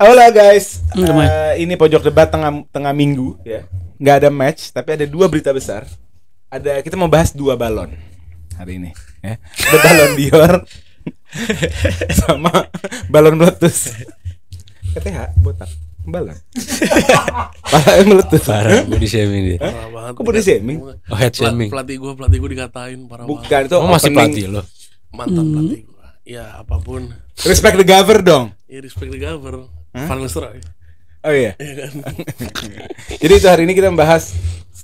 Halo guys, uh, ini pojok debat tengah tengah minggu ya. Nggak ada match, tapi ada dua berita besar. Ada kita mau bahas dua balon hari ini. Ya. balon Dior sama balon meletus. KTH botak balon. yang meletus. Parah body shaming dia. Parah body shaming? Oh head shaming. Pelatih gue pelatih gue dikatain parah Bukan, banget. Bukan itu oh, masih pelatih lo. Mantan hmm. pelatih gue. Ya apapun. Respect the governor dong. Ya respect the governor Huh? Van Nistelrooy. Ya? Oh iya. iya kan? Jadi itu hari ini kita membahas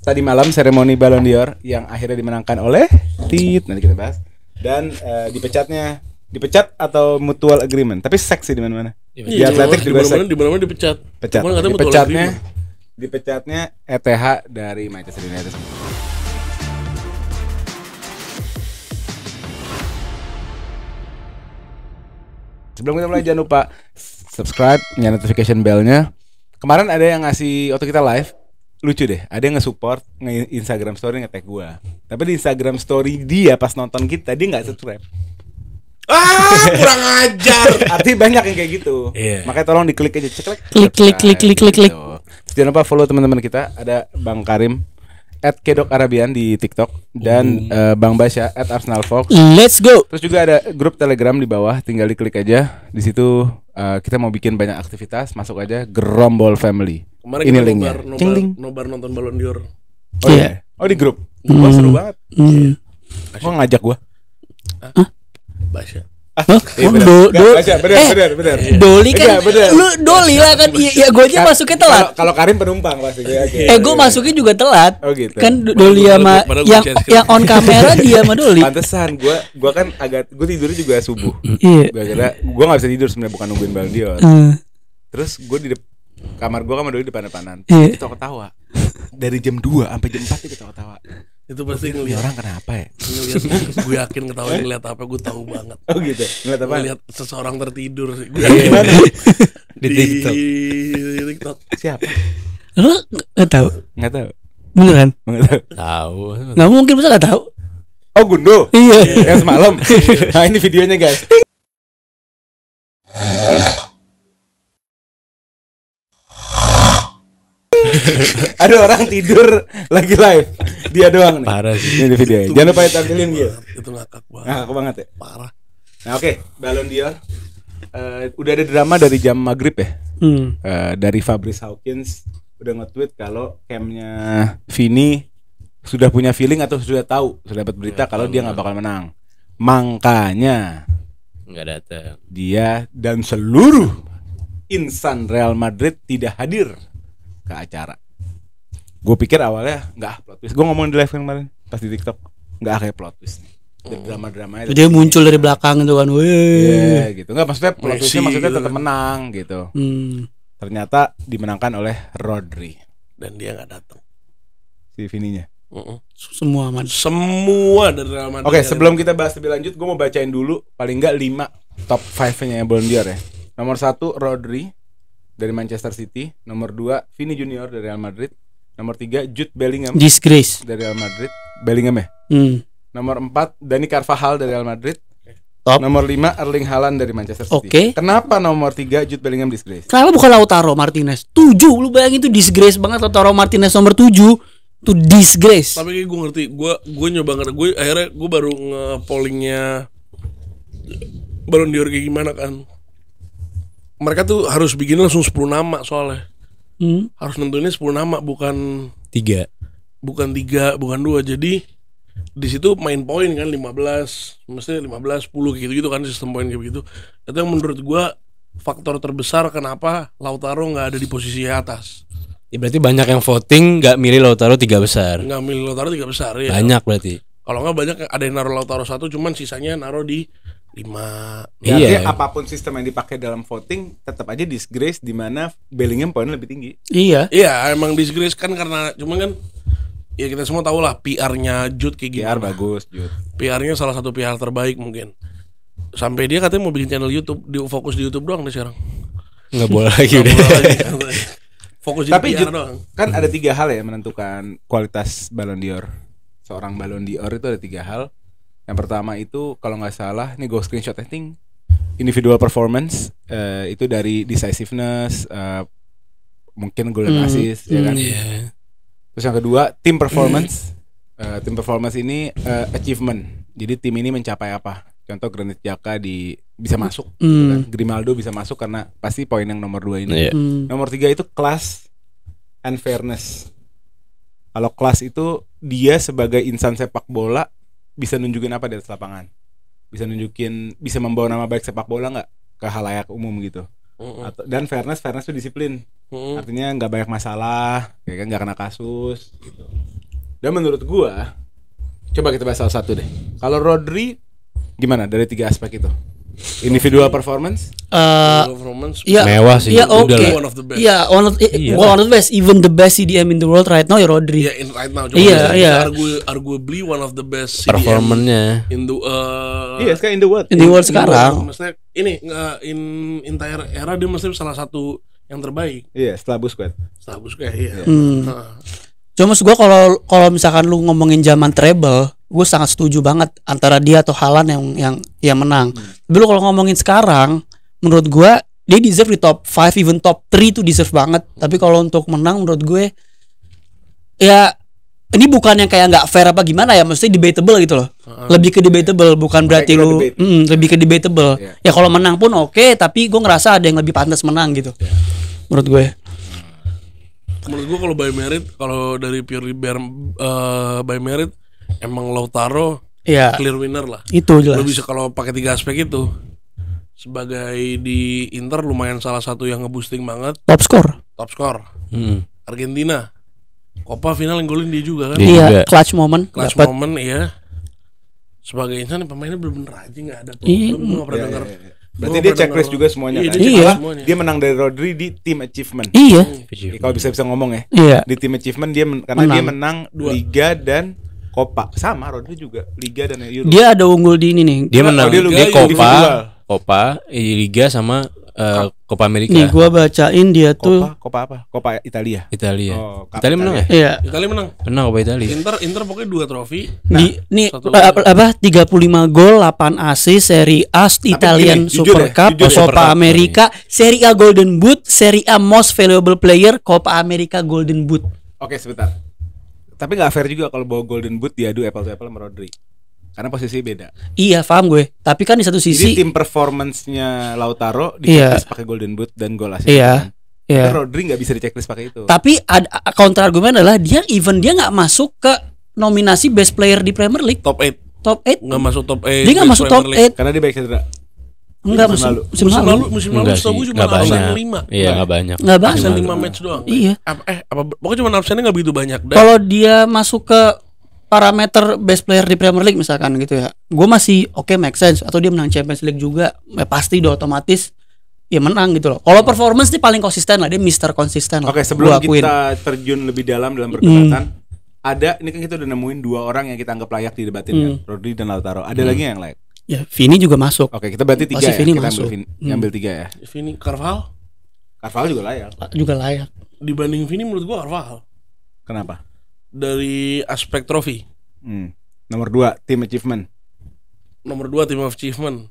tadi malam seremoni Ballon d'Or yang akhirnya dimenangkan oleh Tit. Nanti kita bahas. Dan uh, dipecatnya dipecat atau mutual agreement tapi seksi di mana-mana iya, di atletik juga di mana-mana dipecat pecat dipecatnya dipecatnya ETH dari Manchester United sebelum kita mulai jangan lupa subscribe, nyalain notification bellnya. Kemarin ada yang ngasih waktu kita live, lucu deh. Ada yang nge-support nge Instagram story nge-tag gua. Tapi di Instagram story dia pas nonton kita dia nggak subscribe. Ah, kurang ajar. arti banyak yang kayak gitu. Yeah. Makanya tolong diklik aja, ceklek. Klik klik klik klik klik klik. Iya. Jangan lupa follow teman-teman kita. Ada Bang Karim at Kedok Arabian di TikTok dan mm. uh, Bang Basya at Arsenal Fox. Let's go. Terus juga ada grup Telegram di bawah, tinggal diklik aja. Di situ Eh, kita mau bikin banyak aktivitas, masuk aja Gerombol Family. Kemarin Ini linknya. Nobar, nobar, nobar nonton balon d'Or. Oh iya. Yeah. Oh di grup. mm. seru hmm. banget. Mm. Yeah. Kok ngajak gua? Hah? Basya. Hah? Iya, bener. Do, do, bener, eh, bener, bener. Doli kan, iya, bener. lu Doli lah kan, iya, iya ya, gue aja masuknya telat. Kalau Karim penumpang pasti Okay. Eh gue masuknya juga telat. Oh gitu. Kan Doli sama yang yang on kamera dia sama Doli. Pantesan gue gue kan agak gue tidurnya juga subuh. Iya. Gue gue nggak bisa tidur sebenarnya bukan nungguin Baldion. Uh. Terus gue di de- kamar gue sama Doli depan depanan. Iya. Ketawa ketawa. Dari jam 2 sampai jam 4 ketawa ketawa itu pasti ngeliat orang kenapa ya ngeliat gue yakin ketahuan ngeliat apa gue tahu banget oh gitu ngeliat apa ngeliat seseorang tertidur gue iya, yakin di, iya, iya. di TikTok di TikTok siapa lo nggak tahu nggak tahu beneran nggak tahu tahu nggak mungkin masa nggak tahu oh gundo iya yang semalam nah ini videonya guys ada orang tidur lagi live dia doang nih parah sih ini video ya. jangan lupa tampilin dia itu ngakak banget ngakak banget ya parah nah oke okay. balon dia. uh, udah ada drama dari jam maghrib ya hmm. uh, dari Fabrice Hawkins udah nge-tweet kalau Camnya Vini sudah punya feeling atau sudah tahu sudah dapat berita ya, kalau dia nggak bakal menang Mangkanya nggak datang dia dan seluruh insan Real Madrid tidak hadir ke acara gue pikir awalnya nggak plot twist gue ngomong di live kemarin pas di tiktok nggak kayak plot twist dari drama itu dia muncul dari gitu. belakang itu kan wih yeah, gitu nggak maksudnya plot twistnya maksudnya tetap gitu. menang gitu hmm. ternyata dimenangkan oleh Rodri dan dia nggak datang si Vininya Uh-uh. Semua man. Semua dari Oke, okay, sebelum kita bahas lebih lanjut, gue mau bacain dulu paling nggak 5 top 5-nya yang belum diare, ya. Nomor satu Rodri, dari Manchester City, nomor 2 Vini Junior dari Real Madrid, nomor 3 Jude Bellingham disgrace dari Real Madrid, Bellingham ya. Hmm. Nomor 4 Dani Carvajal dari Real Madrid. Top. Nomor 5 Erling Haaland dari Manchester City. Oke. Okay. Kenapa nomor 3 Jude Bellingham disgrace? Kenapa bukan Lautaro Martinez? 7 lu bayangin itu disgrace banget Lautaro Martinez nomor 7 itu disgrace. Tapi kayak gue ngerti, gue gue nyoba ngerti, gue akhirnya gue baru nge pollingnya baru Dior gimana kan? mereka tuh harus bikin langsung 10 nama soalnya. Hmm. Harus nentuinnya 10 nama bukan tiga. Bukan tiga, bukan dua. Jadi di situ main poin kan 15, lima 15, 10 gitu-gitu kan sistem poin kayak gitu. Itu yang menurut gua faktor terbesar kenapa Lautaro nggak ada di posisi atas. Ya berarti banyak yang voting nggak milih Lautaro tiga besar. Nggak milih Lautaro tiga besar ya. Banyak berarti. Kalau nggak banyak ada yang naruh Lautaro satu, cuman sisanya naruh di lima ya, iya, iya. apapun sistem yang dipakai dalam voting tetap aja disgrace di mana Bellingham poinnya lebih tinggi iya iya emang disgrace kan karena cuma kan ya kita semua tahu lah PR-nya Jud kayak gimana PR bagus Jud PR-nya salah satu PR terbaik mungkin sampai dia katanya mau bikin channel YouTube di fokus di YouTube doang deh sekarang nggak boleh lagi udah fokus di tapi PR doang kan ada tiga hal ya menentukan kualitas balon dior seorang balon dior itu ada tiga hal yang pertama itu kalau nggak salah, ini gue screenshot testing individual performance uh, itu dari decisiveness, uh, mungkin golden mm, assist, mm, ya kan. Hmm, yeah. Terus yang kedua team performance, mm. uh, tim performance ini uh, achievement. Jadi tim ini mencapai apa? Contoh Granit Jaka di bisa masuk, mm. gitu kan? Grimaldo bisa masuk karena pasti poin yang nomor dua ini. Yeah. Mm. Nomor tiga itu class and fairness. Kalau kelas itu dia sebagai insan sepak bola bisa nunjukin apa di atas lapangan bisa nunjukin bisa membawa nama baik sepak bola nggak ke halayak umum gitu mm-hmm. atau dan fairness fairness itu disiplin mm-hmm. artinya nggak banyak masalah ya kan nggak kena kasus gitu. dan menurut gua coba kita bahas salah satu deh kalau Rodri gimana dari tiga aspek itu individual performance uh, performance yeah, mewah sih yeah, ya, okay. one of the best yeah, one of, yeah. Iya. one of the best even the best CDM in the world right now ya Rodri yeah, in, right now iya yeah, yeah. arguably one of the best CDM in the uh, iya yeah, sekarang in the world in the world sekarang maksudnya ini uh, in entire era dia mesti salah satu yang terbaik iya yeah, setelah Busquets setelah Busquets iya yeah. hmm. Nah. cuma gue kalau kalau misalkan lu ngomongin zaman treble gue sangat setuju banget antara dia atau Halan yang yang yang menang. Hmm. Tapi kalau ngomongin sekarang, menurut gue dia deserve di top 5 even top 3 itu deserve banget. Tapi kalau untuk menang menurut gue ya ini bukan yang kayak nggak fair apa gimana ya Mesti debatable gitu loh lebih ke debatable bukan berarti lu mm, lebih ke debatable yeah. ya kalau menang pun oke okay, tapi gue ngerasa ada yang lebih pantas menang gitu yeah. menurut gue menurut gue kalau by merit kalau dari pure bear, eh, by merit emang lautaro ya, clear winner lah. Itu jelas. Lo bisa kalau pakai tiga aspek itu sebagai di Inter lumayan salah satu yang ngeboosting banget. Top score. Top score. Hmm. Argentina. Copa final yang golin dia juga kan? Iya, clutch moment. Clutch dapet. moment iya. Sebagai insan pemainnya belum bener aja nggak ada tuh. Iya. Belum pernah iya, denger. Iya, iya. Berarti dia checklist juga semuanya iya, kan? Dia, iya. dia menang dari Rodri di team achievement. Iya. Kalau bisa bisa ngomong ya. Iya. Di team achievement dia men karena menang. dia menang dua. Liga dan Copa sama Rodri juga Liga dan Euro. Dia ada unggul di ini nih. Dia oh, menang. Oh, dia, dia Copa, Copa, eh, Liga sama uh, Copa Amerika. Nih gua bacain dia Copa, tuh. Copa apa? Copa Italia. Italia. Oh, Italia, Italia menang ya? Iya. Italia menang. Menang Copa Italia. Inter Inter pokoknya dua trofi. Nah, di nih apa, apa 35 gol, 8 assist Serie A Italian gini, ya, Super jujur Cup, ya, Copa America, Serie A Golden Boot, Serie A Most Valuable Player, Copa Amerika Golden Boot. Oke, sebentar tapi nggak fair juga kalau bawa Golden Boot diadu apple to apple sama Rodri. Karena posisi beda. Iya, paham gue. Tapi kan di satu sisi Jadi tim performance-nya Lautaro di iya. pakai Golden Boot dan gol asis. Iya. Iya. Rodri nggak bisa di checklist pakai itu. Tapi ada counter argumen adalah dia even dia nggak masuk ke nominasi best player di Premier League. Top 8 top 8 nggak masuk top 8 dia nggak masuk top 8 karena dia baik cedera Enggak musim, lalu. Musim, musim lalu. Musim lalu setahu gue cuma absen lima. Iya, enggak banyak. Enggak banyak. Absen lima match doang. Iya. Eh, apa, eh apa pokoknya cuma absennya enggak begitu banyak Kalau dia masuk ke parameter best player di Premier League misalkan gitu ya. Gue masih oke okay, make sense atau dia menang Champions League juga ya pasti udah otomatis ya menang gitu loh. Kalau performance dia paling konsisten lah, dia Mister konsisten lah. Oke, okay, sebelum kita terjun lebih dalam dalam perdebatan, hmm. ada ini kan kita udah nemuin dua orang yang kita anggap layak debatin hmm. kan, Rodri dan Lautaro. Ada hmm. lagi yang layak? Ya, Vini juga masuk. Oke, kita berarti tiga Pasti ya. Vini kita masuk. ambil, ambil tiga ya. ya Vini Carval? Carval juga layak. Ah, juga layak. Dibanding Vini menurut gua Carval. Kenapa? Dari aspek trofi. Hmm. Nomor dua, tim achievement. Nomor dua, tim achievement.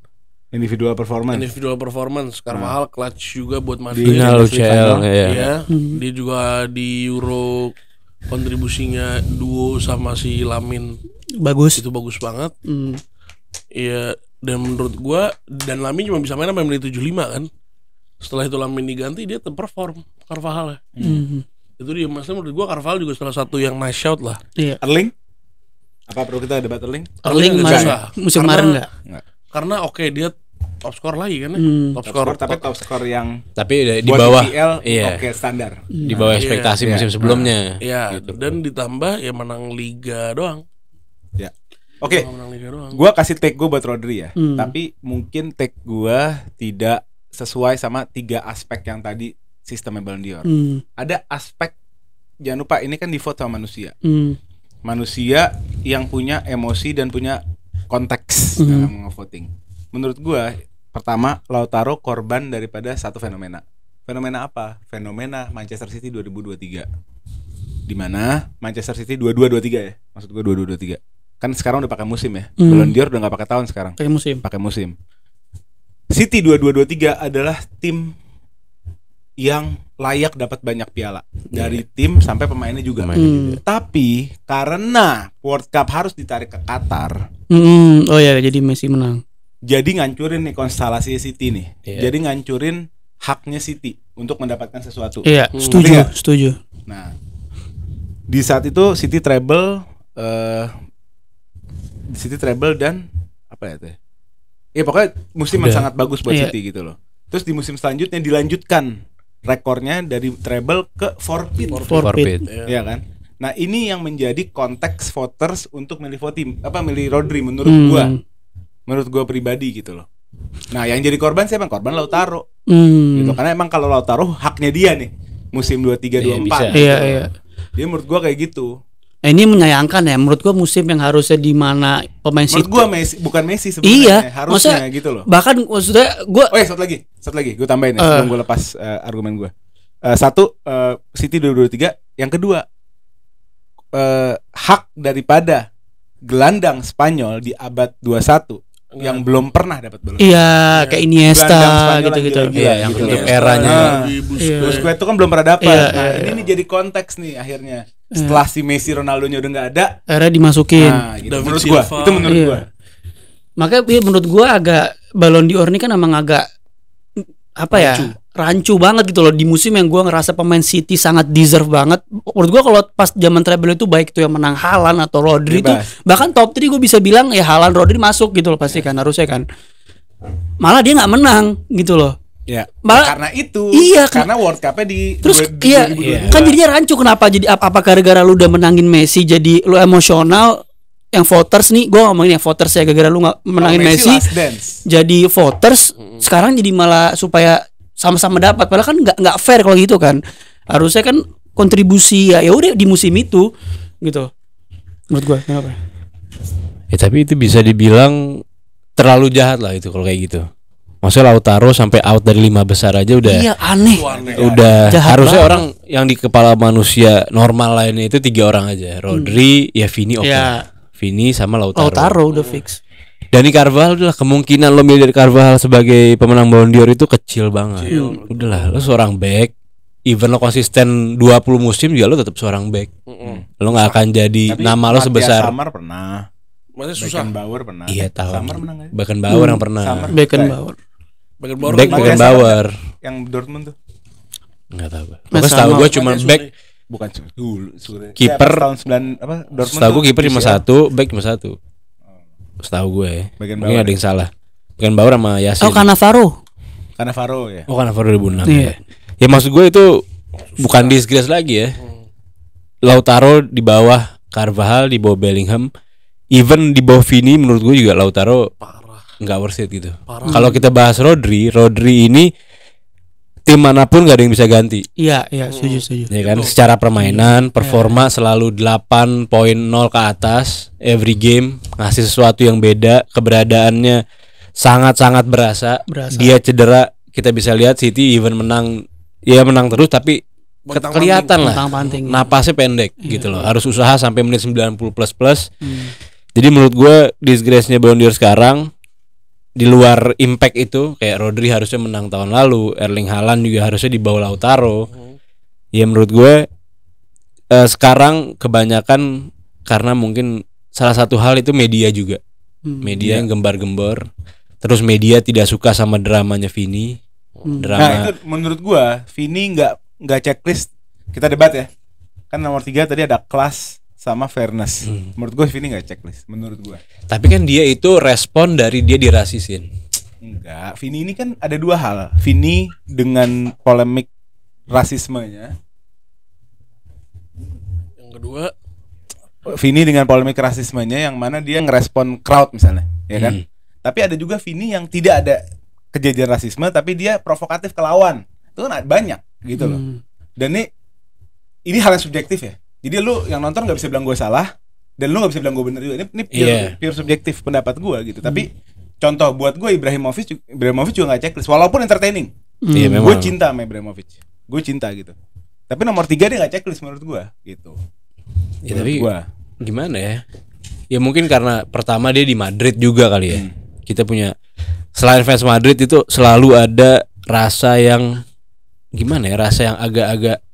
Individual performance. Individual performance. Carval nah. clutch juga buat Madrid. Final UCL ya. ya. Hmm. Dia juga di Euro kontribusinya duo sama si Lamin. Bagus. Itu bagus banget. Hmm Iya, dan menurut gue dan Lami cuma bisa main sampai menit 75 kan. Setelah itu Lami diganti dia terperform Carvajal ya. Mm -hmm. Itu dia maksudnya menurut gue Carvajal juga salah satu yang nice shot lah. Iya. Erling? Apa perlu kita debat Erling? Erling, Erling enggak. Musim kemarin enggak? Enggak. Karena oke okay, dia top score lagi kan hmm. top, top score, tapi top score yang tapi iya. hmm. di bawah iya. oke okay, standar di bawah ekspektasi iya, musim iya. sebelumnya iya gitu. dan ditambah ya menang liga doang ya Oke. Okay. Gue kasih tag gue buat Rodri ya. Hmm. Tapi mungkin tag gue tidak sesuai sama tiga aspek yang tadi sistemnya Ballon d'Or. Hmm. Ada aspek jangan lupa ini kan foto sama manusia. Hmm. Manusia yang punya emosi dan punya konteks hmm. dalam voting. Menurut gue pertama Lautaro korban daripada satu fenomena. Fenomena apa? Fenomena Manchester City 2023. Di mana Manchester City 2223 ya. Maksud gue 2223 kan sekarang udah pakai musim ya. Hmm. Ballon d'Or udah nggak pakai tahun sekarang. Pakai musim. Pakai musim. City 2223 adalah tim yang layak dapat banyak piala yeah. dari iya. tim sampai pemainnya juga. hmm. Tapi karena World Cup harus ditarik ke Qatar. Hmm. Oh ya, jadi Messi menang. Jadi ngancurin nih konstelasi City nih. Yeah. Jadi ngancurin haknya City untuk mendapatkan sesuatu. Iya, yeah, setuju, setuju. Nah, di saat itu City treble uh, di situ treble dan apa ya teh? Iya pokoknya musim yang sangat bagus buat yeah. City gitu loh. Terus di musim selanjutnya dilanjutkan rekornya dari treble ke four Four pin, ya kan? Nah, ini yang menjadi konteks voters untuk milih Voti apa milih Rodri menurut hmm. gua. Menurut gua pribadi gitu loh. Nah, yang jadi korban siapa? Korban Lautaro. Hmm. Gitu karena emang kalau Lautaro haknya dia nih musim dua tiga dua iya, empat. Gitu. Iya, iya. Dia menurut gua kayak gitu. Eh, ini menyayangkan ya menurut gua musim yang harusnya di mana pemain Menurut gua Messi bukan Messi sebenarnya iya, harusnya maksudnya, gitu loh. Bahkan maksudnya gua Oh, ya, satu lagi. Satu lagi gua tambahin ya uh, sebelum gua lepas uh, argumen gua. Uh, satu uh, City 2023, yang kedua uh, hak daripada gelandang Spanyol di abad 21 yang belum pernah dapat belum iya, iya, kayak Iniesta gitu-gitu. Iya, gitu, yang gitu. eranya. Ah. Busquets ya. itu kan belum pernah dapat. ya, nah, ya, ini iya. jadi konteks nih akhirnya. Iya. Setelah si Messi Ronaldo-nya udah nggak ada, era dimasukin. Nah, gitu. menurut gua, itu menurut ya. gua. Makanya ya, menurut gua agak balon diorni ini kan emang agak apa ya? rancu banget gitu loh di musim yang gue ngerasa pemain City sangat deserve banget. Menurut gue kalau pas zaman treble itu baik itu yang menang Halan atau Rodri itu bahkan top 3 gue bisa bilang ya Halan Rodri masuk gitu loh pasti iya. kan harusnya kan. Malah dia nggak menang gitu loh. Iya. Ya. Malah, karena itu. Iya. kan. Karena World cup di Terus iya, di, iya. kan jadinya rancu kenapa? Jadi apa apa gara-gara lu udah menangin Messi jadi lu emosional yang voters nih gue ngomongin yang voters ya gara-gara lu nggak menangin oh, Messi, Messi jadi voters hmm. sekarang jadi malah supaya sama-sama dapat padahal kan nggak nggak fair kalau gitu kan harusnya kan kontribusi ya ya udah di musim itu gitu menurut gue kenapa ya tapi itu bisa dibilang terlalu jahat lah itu kalau kayak gitu Maksudnya Lautaro sampai out dari lima besar aja udah Iya aneh, Udah harusnya banget. orang yang di kepala manusia normal lainnya itu tiga orang aja Rodri, hmm. ya Vini oke okay. ya. Vini sama Lautaro Lautaro udah fix Dani Carvajal udah kemungkinan lo milih dari Carvajal sebagai pemenang Ballon d'Or itu kecil banget. Cil. Udahlah, lo seorang back. Even lo konsisten 20 musim juga lo tetap seorang back. Mm -hmm. Lo nggak akan jadi Tapi nama lo sebesar Samar pernah. Maksudnya susah. Bauer pernah. Iya, tahu. Samar menang ya. Bahkan Bauer hmm. yang pernah. Samar ya? Bahkan Bauer. Bahkan Bauer. Back Bahkan Bauer. Yang Dortmund tuh. Enggak tahu. Mas tahu gue cuma back bukan cuma dulu. Kiper tahun 9 apa Dortmund. Tahu gue kiper cuma satu, back cuma satu setahu gue ya. Bagian Mungkin ada ya? yang salah. Bagian Bauer sama Yasin. Oh, karena Kanavaro ya. Oh, Kanavaro 2006. Iya. Ya. ya maksud gue itu bukan disgrace lagi ya. Hmm. Lautaro di bawah Carvajal, di bawah Bellingham, even di bawah Vini menurut gue juga Lautaro parah. Nggak worth it gitu. Kalau kita bahas Rodri, Rodri ini tim manapun gak ada yang bisa ganti. Iya, iya, setuju, hmm. setuju. Ya kan, secara permainan, iya. performa selalu 8.0 ke atas every game, ngasih sesuatu yang beda, keberadaannya sangat-sangat berasa. berasa. Dia cedera, kita bisa lihat City even menang, ya menang terus tapi Bentang kelihatan panting. lah. Panting. Iya. Napasnya pendek iya. gitu loh. Harus usaha sampai menit 90 plus plus. Hmm. Jadi menurut gue disgrace-nya Bondier sekarang di luar impact itu kayak Rodri harusnya menang tahun lalu, Erling Haaland juga harusnya di bawah Lautaro. Hmm. Ya menurut gue uh, sekarang kebanyakan karena mungkin salah satu hal itu media juga. Hmm. media yeah. yang gembar-gembor. Terus media tidak suka sama dramanya Vini. Hmm. Drama. Nah, itu menurut gua Vini nggak nggak checklist kita debat ya. Kan nomor tiga tadi ada kelas sama fairness. Hmm. Menurut gue ini gak checklist. Menurut gue. Tapi kan dia itu respon dari dia dirasisin. Enggak. Vini ini kan ada dua hal. Vini dengan polemik rasismenya. Yang kedua. Vini dengan polemik rasismenya yang mana dia ngerespon crowd misalnya, ya kan? Hmm. Tapi ada juga Vini yang tidak ada kejadian rasisme tapi dia provokatif ke lawan. Itu kan banyak gitu loh. Hmm. Dan ini ini hal yang subjektif ya jadi lu yang nonton nggak bisa bilang gue salah dan lu nggak bisa bilang gue bener juga ini, ini pure, yeah. pure subjektif pendapat gue gitu tapi hmm. contoh buat gue Ibrahimovic Ibrahimovic juga nggak checklist walaupun entertaining hmm. yeah, gue cinta sama Ibrahimovic gue cinta gitu tapi nomor tiga dia nggak checklist menurut gue gitu ya tapi gua. gimana ya ya mungkin karena pertama dia di Madrid juga kali ya hmm. kita punya selain fans Madrid itu selalu ada rasa yang gimana ya rasa yang agak-agak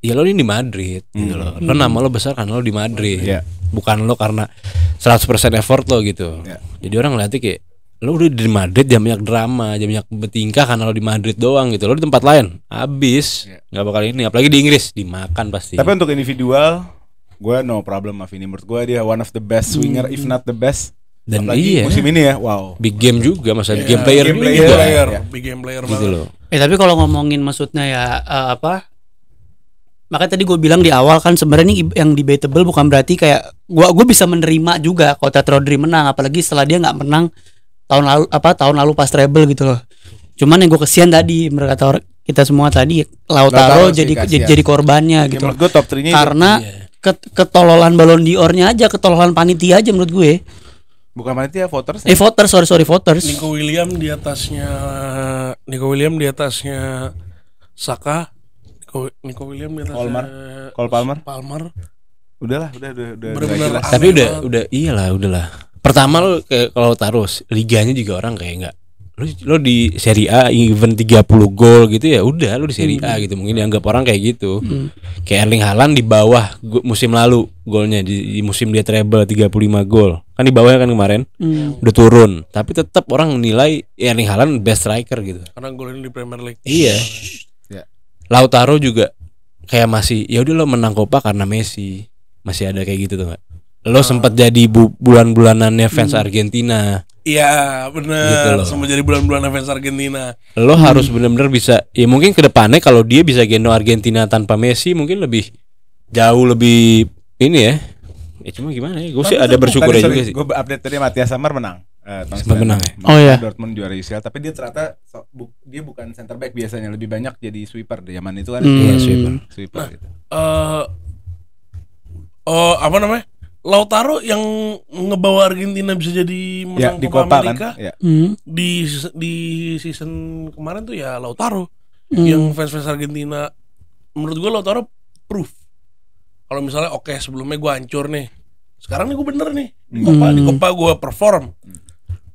ya lo ini di Madrid gitu hmm. gitu loh. Lo hmm. nama lo besar karena lo di Madrid. Yeah. Bukan lo karena 100% effort lo gitu. Yeah. Jadi orang ngeliatnya kayak lo udah di Madrid jam banyak drama, jam banyak bertingkah karena lo di Madrid doang gitu. Lo di tempat lain habis ya. nggak yeah. Gak bakal ini apalagi di Inggris dimakan pasti. Tapi untuk individual gue no problem sama ini, menurut gue dia one of the best hmm. swinger hmm. if not the best dan Apalagi iya musim ini ya wow big game juga masa yeah, big game iya, player big game player, player. Yeah. big game player gitu banget. loh eh tapi kalau ngomongin maksudnya ya uh, apa Makanya tadi gue bilang di awal kan sebenarnya yang debatable bukan berarti kayak gua gue bisa menerima juga kalau Ted Rodri menang apalagi setelah dia nggak menang tahun lalu apa tahun lalu pas treble gitu loh. Cuman yang gue kesian tadi mereka tahu kita semua tadi Lautaro jadi kasihan. jadi korbannya ya, gitu. gue top karena iya. ke, ketololan balon diornya aja, ketololan panitia aja menurut gue. Bukan panitia voters. Ya? Eh voters, sorry sorry voters. Nico William di atasnya Nico William di atasnya Saka Nico Nico William kita Palmer Cole Palmer Palmer udahlah udah udah udah Bener -bener udah tapi udah udah iyalah udahlah pertama lo kayak kalau taruh liganya juga orang kayak nggak lo lo di Serie A even 30 gol gitu ya udah lo di Serie hmm. A gitu mungkin dianggap orang kayak gitu hmm. kayak Erling Haaland di bawah musim lalu golnya di, di musim dia treble 35 gol kan di bawahnya kan kemarin hmm. udah turun tapi tetap orang nilai Erling Haaland best striker gitu karena golnya di Premier League iya Lautaro juga kayak masih ya udah lo menang Copa karena Messi masih ada kayak gitu tuh nggak lo oh. Ah. sempat jadi bu bulan-bulanannya fans hmm. Argentina iya bener gitu sempat jadi bulan-bulanan fans Argentina lo hmm. harus bener-bener bisa ya mungkin kedepannya kalau dia bisa gendong Argentina tanpa Messi mungkin lebih jauh lebih ini ya ya cuma gimana ya gue sih ada bersyukur juga sih gue update tadi Matias Samar menang Uh, ya. Oh iya. Dortmund juara UCL tapi dia ternyata so, bu, dia bukan center back biasanya lebih banyak jadi sweeper di zaman itu kan. Hmm. Iya, sweeper. Sweeper nah, gitu. Uh, uh, apa namanya? Lautaro yang ngebawa Argentina bisa jadi ya, menang ya, di Copa, Amerika kan? ya. Hmm. Hmm. di di season kemarin tuh ya Lautaro hmm. yang fans-fans Argentina menurut gue Lautaro proof kalau misalnya oke okay, sebelumnya gue hancur nih sekarang nih gue bener nih di Copa hmm. di Copa gue perform hmm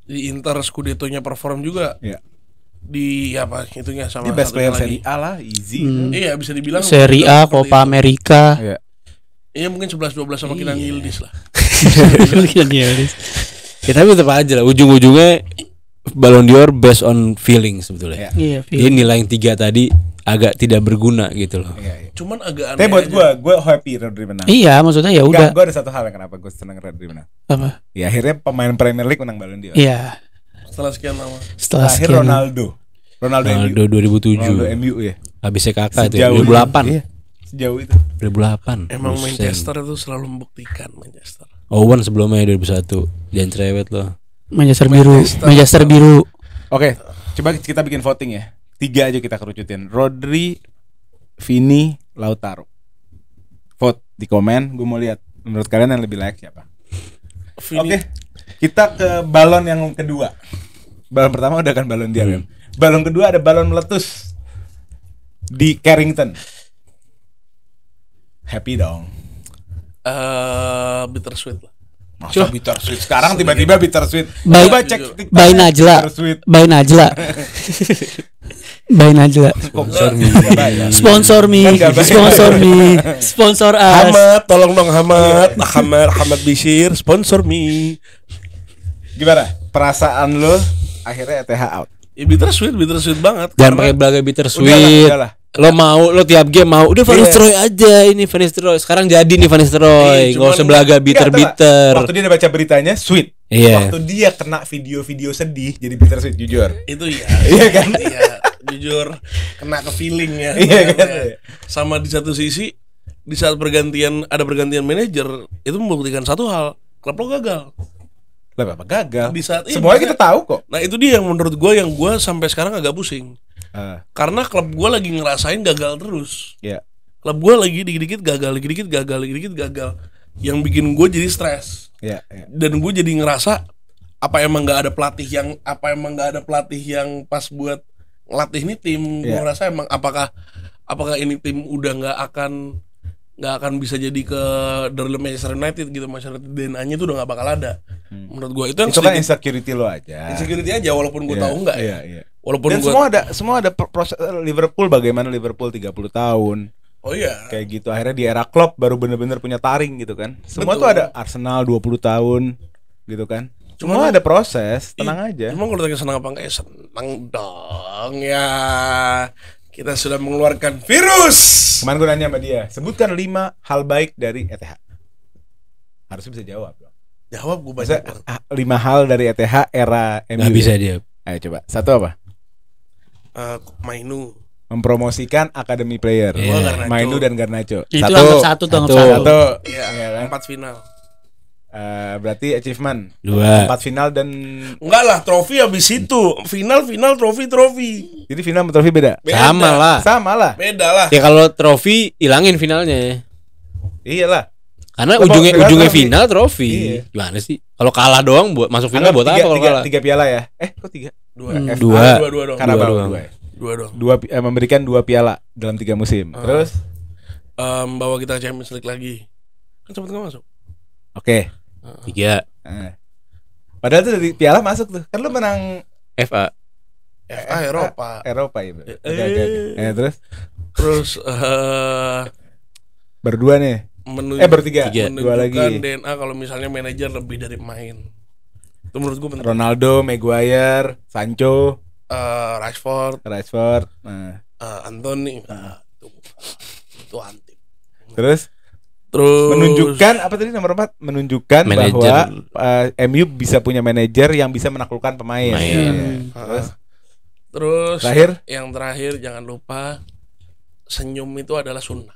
di Inter Scudetto-nya perform juga. Iya. Di apa itunya sama Dia best player Serie A lah, easy. Hmm. hmm. Iya, bisa dibilang Serie A, Copa America. Iya. Yeah, mungkin 11 12 sama Kinan iya. Yildiz lah. Kinan Yildiz. Ya tapi tetap aja lah ujung-ujungnya Ballon d'Or based on feeling sebetulnya. Yeah. Yeah, feeling. Jadi nilai yang tiga tadi agak tidak berguna gitu loh. Yeah, yeah. Cuman agak aneh. Tapi buat gue, gue happy Rodri menang. Iya, maksudnya ya udah. Gue ada satu hal yang kenapa gue seneng Rodri menang. Apa? Ya akhirnya pemain Premier League menang Ballon d'Or. Iya. Setelah sekian lama. Setelah Akhir Ronaldo. Ronaldo, Ronaldo MU. 2007. Ronaldo MU ya. Habisnya kakak ya, Sejauh itu 2008. Iya. Sejauh itu. 2008. Emang Manchester itu selalu membuktikan Manchester. Owen sebelumnya 2001. Jangan cerewet loh. Manchester biru, Manchester, biru. Oke, coba kita bikin voting ya. Tiga aja kita kerucutin. Rodri, Vini, Lautaro. Vote di komen, gue mau lihat menurut kalian yang lebih like siapa. Oke. Kita ke balon yang kedua. Balon pertama udah kan balon diam. Hmm. Balon kedua ada balon meletus di Carrington. Happy dong. Eh uh, bittersweet lah. Masa bitter sweet sekarang tiba-tiba bitter sweet. By, Coba cek TikTok. By Najla. By Najla. by Najla. Sponsor me. Sponsor me. Kan sponsor me. Sponsor us. Hamad, tolong dong Hamad. Hamad, Hamad Bisir, sponsor me. Gimana? Perasaan lu akhirnya ETH out. Ya bitter sweet, bitter sweet banget. Jangan pakai belaga bitter sweet lo mau lo tiap game mau udah Van yeah. aja ini Van Nistelrooy sekarang jadi nih Van Nistelrooy nggak usah belaga bitter bitter waktu dia baca beritanya sweet yeah. waktu dia kena video-video sedih jadi bitter sweet jujur itu ya iya kan iya jujur kena ke feeling ya iya, iya kan iya. sama di satu sisi di saat pergantian ada pergantian manajer itu membuktikan satu hal klub lo gagal lah apa gagal di saat semuanya iya, kita tahu kok nah itu dia yang menurut gue yang gue sampai sekarang agak pusing Ah. Karena klub gue lagi ngerasain gagal terus. Yeah. Klub gue lagi dikit-dikit gagal, dikit-dikit gagal, dikit-dikit gagal. Yang bikin gue jadi stres. Yeah, yeah. Dan gue jadi ngerasa apa emang nggak ada pelatih yang apa emang nggak ada pelatih yang pas buat ngelatih ini tim. Yeah. Gue ya. ngerasa emang apakah apakah ini tim udah nggak akan nggak akan bisa jadi ke dalam Manchester United gitu masyarakat DNA-nya tuh udah nggak bakal ada. Hmm. Menurut gue itu yang itu kan sedikit, insecurity lo aja. Insecurity aja walaupun gue yeah, tahu nggak yeah, ya. Yeah. Ya. Walaupun Dan gua... semua ada semua ada proses eh, Liverpool bagaimana Liverpool 30 tahun. Oh iya. Kayak gitu akhirnya di era Klopp baru bener-bener punya taring gitu kan. Semua Betul. tuh ada Arsenal 20 tahun gitu kan. Cuma, kan ada proses, tenang iya, aja. Cuma kalau tanya senang apa enggak? Ya senang dong ya. Kita sudah mengeluarkan virus. Kemarin gue nanya sama dia, sebutkan 5 hal baik dari ETH. Harusnya bisa jawab dong. Jawab gue bisa. 5 hal dari ETH era MU. Gak bisa dia. Ayo coba. Satu apa? uh, Mainu mempromosikan Academy Player. Yeah. oh, Mainu dan Garnacho. Itu satu, satu, satu, satu, satu. Ya, ya kan? empat final. Uh, berarti achievement dua empat final dan enggak lah trofi habis itu final final trofi trofi jadi final sama trofi beda, beda. sama lah sama lah beda lah ya kalau trofi hilangin finalnya iyalah karena Lepang ujungnya final ujungnya trofi. final trofi iya. gimana sih kalau kalah doang buat masuk final Anak, buat tiga, apa kalau kalah tiga piala ya eh kok tiga Dua. Hmm. F dua. dua, dua dong. Karena dua, dua, dua. Dua dua, Dua eh, memberikan dua piala dalam tiga musim. Uh. Terus um, bawa kita dua Champions League lagi. Kan sempat dua masuk. Oke. Okay. Ah. dua Tiga. Uh. Padahal tuh dari piala masuk tuh. Kan lu menang FA. FA Eropa. Eropa dua Ya, dua dua dua dua Eh, terus terus uh, berdua nih. dua eh bertiga. Tiga. Dua lagi. DNA kalau misalnya manajer lebih dari main itu menurut gue penting. Ronaldo, Maguire, Sancho, uh, Rashford, Rashford, nah. uh, Anthony, nah, nah. itu, itu antik. Terus Terus menunjukkan apa tadi nomor empat menunjukkan manager. bahwa uh, eh, MU bisa punya manajer yang bisa menaklukkan pemain. Iya. Hmm. terus terus terakhir yang terakhir jangan lupa senyum itu adalah sunnah.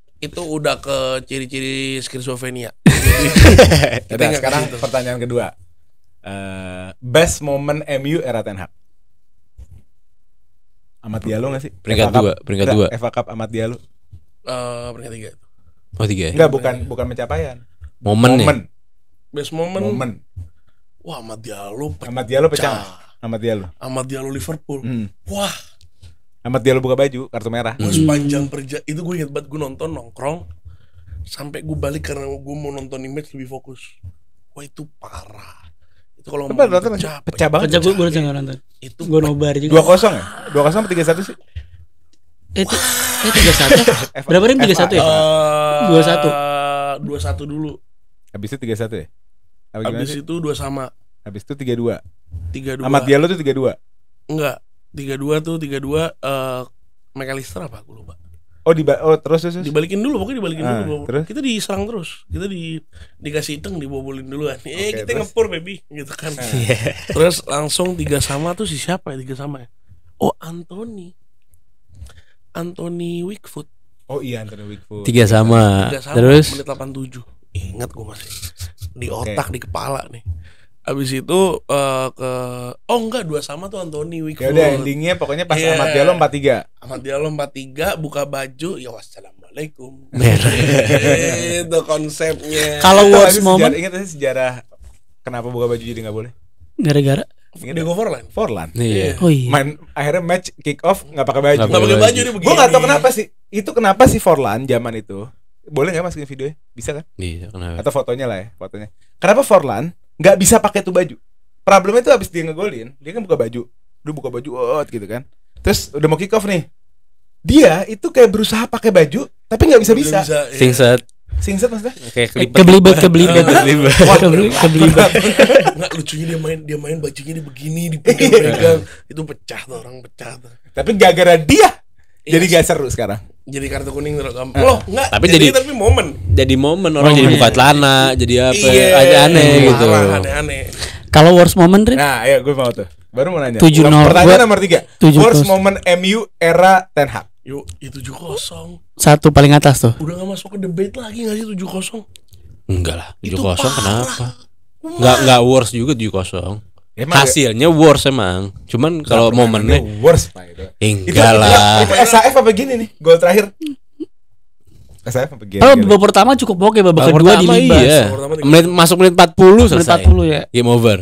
itu udah ke ciri-ciri skizofrenia. Kita sekarang gitu. pertanyaan kedua. Uh, best moment MU era Ten Hag. Amat dia lu gak sih? Peringkat Eva dua, Cup. peringkat Enggak, dua. FA Cup Amat dia Uh, eh, peringkat tiga. Oh tiga ya? Enggak, bukan bukan pencapaian. Momen, ya? momen. ya. Best moment. Momen. Wah, Amat dia lu. Amat dia lu pecah. Amat dia lu. Amat dia lu Liverpool. Hmm. Wah amat dia lu buka baju kartu merah gue hmm. sepanjang perja itu gue inget banget gue nonton nongkrong sampai gue balik karena gue mau nonton image lebih fokus wah itu parah itu kalau mau pecah, pecah, pecah banget pecah gue udah jangan nonton itu gue nobar juga dua kosong ya dua kosong tiga satu sih itu tiga satu berapa rim tiga satu ya, ya? Eh, dua satu dua satu dulu habis itu tiga satu ya habis itu dua sama habis itu tiga dua tiga dua amat dia lo tuh tiga dua enggak tiga dua tuh tiga dua mekalister eh, McAllister apa aku lupa oh di oh terus, terus dibalikin dulu pokoknya dibalikin ah, dulu terus? kita diserang terus kita di dikasih hitung dibobolin dulu eh okay, kita terus? ngepur baby gitu kan ah. iya. terus langsung tiga sama tuh si siapa ya tiga sama ya oh Anthony Anthony Wickfoot oh iya Anthony Wickfoot tiga sama, tiga sama terus menit delapan tujuh ingat gue masih di otak okay. di kepala nih Abis itu uh, ke oh enggak dua sama tuh Anthony Wickford. Ya udah endingnya pokoknya pas yeah. Ahmad Diallo 43. Ahmad Diallo 43 buka baju ya wassalamualaikum. itu konsepnya. Kalau watch moment Ingat ingat sejarah kenapa buka baju jadi gak boleh? Gara-gara ini gue Forlan. Forlan. yeah. Iya. Oh, iya. Main akhirnya match kick off Gak pakai baju. Gak pakai baju dia begini. Gue gak tau kenapa sih. Itu kenapa sih Forlan zaman itu? Boleh nggak masukin videonya? Bisa kan? Iya. Kenapa? Atau fotonya lah ya fotonya. Kenapa Forlan nggak bisa pakai tuh baju problemnya tuh abis dia ngegolin dia kan buka baju udah buka baju out gitu kan terus udah mau kick off nih dia itu kayak berusaha pakai baju tapi nggak bisa bisa iya. singset singset maksudnya kayak kelibet eh, kelibet kelibet kelibet nggak lucunya dia main dia main bajunya dia begini dipegang iya. itu pecah tuh orang pecah tuh tapi gara-gara dia jadi iya gak seru sekarang. Jadi kartu kuning terus. Uh, eh, Loh, enggak. Tapi jadi, jadi tapi momen. Jadi momen orang jadi buka celana, jadi apa? Iya, aja aneh, gitu. Aneh-aneh. Kalau worst moment, Rin? Nah, ya gue mau tuh. Baru mau nanya. Tujuh nol. Pertanyaan nomor tiga. Worst moment MU era Ten Hag. Yuk, itu tujuh kosong. Satu paling atas tuh. Udah gak masuk ke debate lagi gak sih tujuh kosong? Enggak lah. Tujuh kosong kenapa? Enggak enggak worst juga tujuh kosong. Emang hasilnya ya? worse emang. Cuman kalau momennya worse Pak gitu. itu. Enggak lah. Itu, itu SAF apa gini nih? Gol terakhir. SAF apa gini? Oh, babak pertama cukup oke, babak kedua di Libas. Iya. Menit masuk menit 40 selesai. Menit 40 ya. Game over.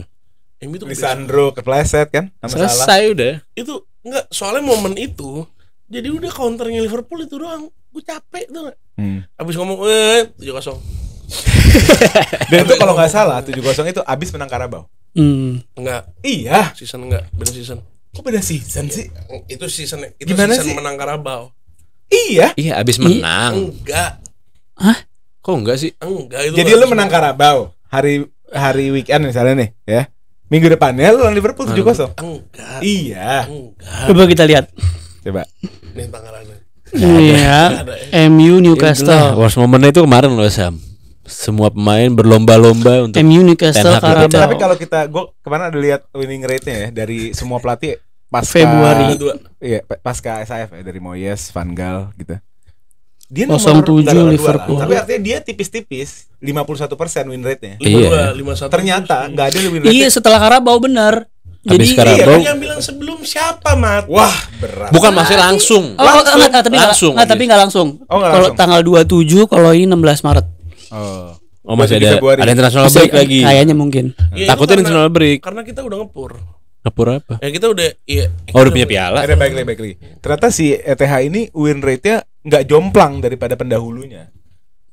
Yang itu Lisandro kepleset kan? Selesai salah. udah. Itu enggak soalnya momen itu jadi udah counternya Liverpool itu doang. Gue capek tuh. Hmm. Abis ngomong eh 7-0. Dan itu kalau nggak salah 7-0 itu abis menang Karabau. Hmm. Enggak. Iya. Season enggak, beda season. Kok beda season iya. sih? Itu season itu Gimana season sih? menang Karabau. Iya. Iya, abis menang. Enggak. Hah? Kok enggak sih? Enggak itu. Jadi lu menang Karabau hari hari weekend misalnya nih, ya. Minggu depannya lu lawan Liverpool 7-0. Enggak. Iya. Enggak. Coba kita lihat. Coba. Nih tangannya. Iya. Eh. MU Newcastle. Worst momentnya itu kemarin loh Sam semua pemain berlomba-lomba untuk MU Newcastle Carabao. Tapi kalau kita gue kemana ada lihat winning rate-nya ya dari semua pelatih pas Februari. Iya, pasca SAF ya dari Moyes, Van Gaal gitu. Dia 07 Liverpool. Lah. Tapi artinya dia tipis-tipis 51% win rate-nya. Iya. 51. Ternyata nggak ada win rate. Iya, setelah Karabau benar. Habis Jadi Karabau. Iya, yang bilang sebelum siapa, Mat? Wah, berat. Bukan masih langsung. Oh, oh langsung. Enggak, tapi langsung. Enggak, tapi enggak langsung. Oh, kalau tanggal 27 kalau ini 16 Maret. Oh. Oh masih, ada Februari. ada international masih, break lagi. Kayaknya mungkin. Ya, Takutnya karena, international break. Karena kita udah ngepur. Ngepur apa? Ya kita udah ya, Oh udah punya piala. Ada baik baik Ternyata si ETH ini win rate-nya nggak jomplang daripada pendahulunya.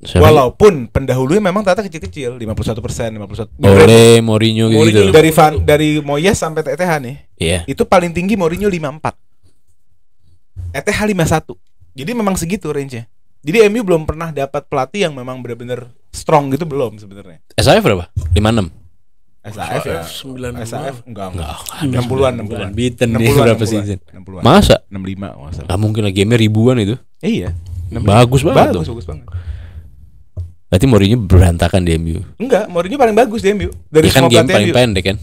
Sorry. Walaupun pendahulunya memang tata kecil-kecil 51 persen, 51 Oleh Mourinho, Mourinho gitu. Dari Van, dari Moyes sampai ETH nih. Iya. Yeah. Itu paling tinggi Mourinho 54. ETH 51. Jadi memang segitu range-nya. Jadi MU belum pernah dapat pelatih yang memang benar-benar strong gitu belum sebenarnya. SAF berapa? 56. SAF ya. 9 SAF enggak enggak. 60-an 60-an. Beaten nih berapa season? 60-an. Masa? 65 masa. Enggak mungkin lah game ribuan itu. Iya. Bagus banget. Bagus, bagus banget. Berarti Mourinho berantakan di MU. Enggak, Mourinho paling bagus di MU. Dari ya kan game paling pendek kan.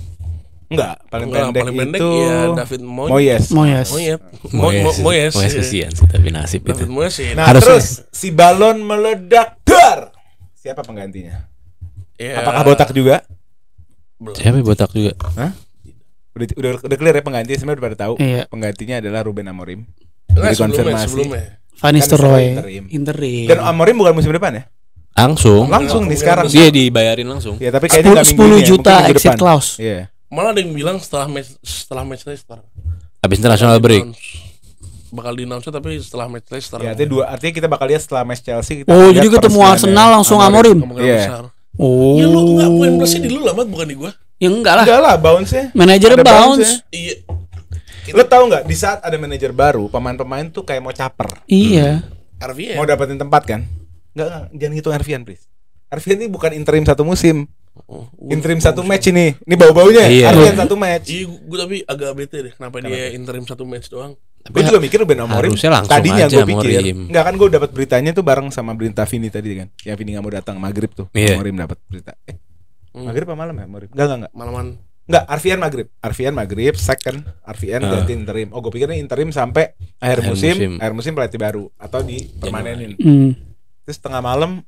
Enggak, paling Enggak, pendek paling itu ya David Moyes. Moyes. Moyes. Moyes. Moyes. Moyes. Moyes Moyes. sih Moyes. Moyes. Moyes. Moyes. Moyes. Nah, Harus terus Moyes. si balon meledak dar. Siapa penggantinya? Ya. Apakah botak juga? Belum. Siapa botak juga? Hah? Udah, udah, udah clear ya pengganti sebenarnya udah pada tahu. Iya. Penggantinya adalah Ruben Amorim. Nah, sebelumnya, sebelumnya. Van kan Nistelrooy interim. interim. Dan Amorim bukan musim depan ya? Langsung. Langsung nih sekarang. Dia dibayarin langsung. Ya, tapi kayaknya 10, 10 juta exit clause. Iya malah ada yang bilang setelah match setelah match Leicester habis international break bakal di announce tapi setelah match Leicester ya artinya dua artinya kita bakal lihat setelah match Chelsea kita oh jadi ketemu Arsenal langsung Amorim, Amorim. Yeah. oh ya lu nggak poin plusnya di lu lah bukan di gua ya enggak lah enggak lah bounce ya manajernya bounce, iya kita... lo tau nggak di saat ada manajer baru pemain-pemain tuh kayak mau caper iya hmm. Arvian mau dapetin tempat kan nggak, nggak jangan gitu Arvian please Arvian ini bukan interim satu musim Oh, interim satu match ini. Ini bau-baunya iya. Artinya satu match. Iya, gue tapi agak bete deh kenapa, kenapa? dia interim satu match doang. Tapi gue juga mikir Ben Amorim tadinya gue pikir. Enggak kan gue dapat beritanya tuh bareng sama berita Vini tadi kan. Ya Vini nggak mau datang maghrib tuh. Yeah. Amorim dapat berita. Eh, hmm. maghrib apa malam ya Amorim? Enggak enggak enggak. Malaman. Enggak, Arvian maghrib. Arvian maghrib, second RVN uh. Ah. ganti interim. Oh, gue pikirnya interim sampai akhir musim, musim. akhir musim pelatih baru atau di permanenin. Hmm. Terus tengah malam